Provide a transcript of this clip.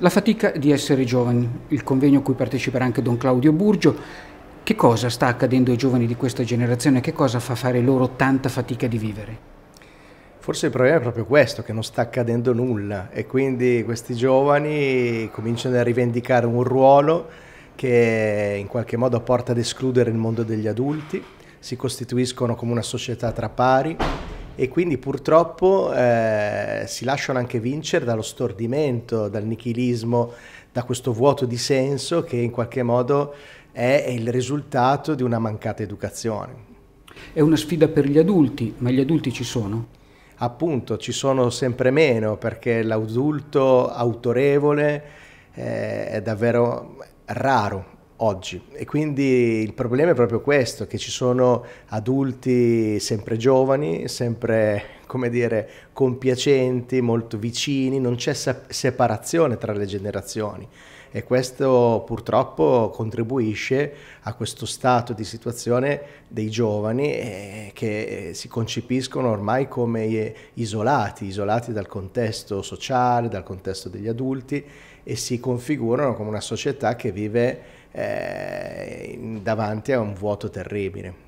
La fatica di essere giovani, il convegno a cui parteciperà anche Don Claudio Burgio. Che cosa sta accadendo ai giovani di questa generazione? Che cosa fa fare loro tanta fatica di vivere? Forse il problema è proprio questo, che non sta accadendo nulla e quindi questi giovani cominciano a rivendicare un ruolo che in qualche modo porta ad escludere il mondo degli adulti, si costituiscono come una società tra pari, e quindi purtroppo eh, si lasciano anche vincere dallo stordimento, dal nichilismo, da questo vuoto di senso che in qualche modo è il risultato di una mancata educazione. È una sfida per gli adulti, ma gli adulti ci sono? Appunto, ci sono sempre meno perché l'adulto autorevole eh, è davvero raro, oggi. E quindi il problema è proprio questo, che ci sono adulti sempre giovani, sempre come dire, compiacenti, molto vicini, non c'è separazione tra le generazioni e questo purtroppo contribuisce a questo stato di situazione dei giovani eh, che eh, si concepiscono ormai come eh, isolati, isolati dal contesto sociale, dal contesto degli adulti e si configurano come una società che vive eh, davanti a un vuoto terribile.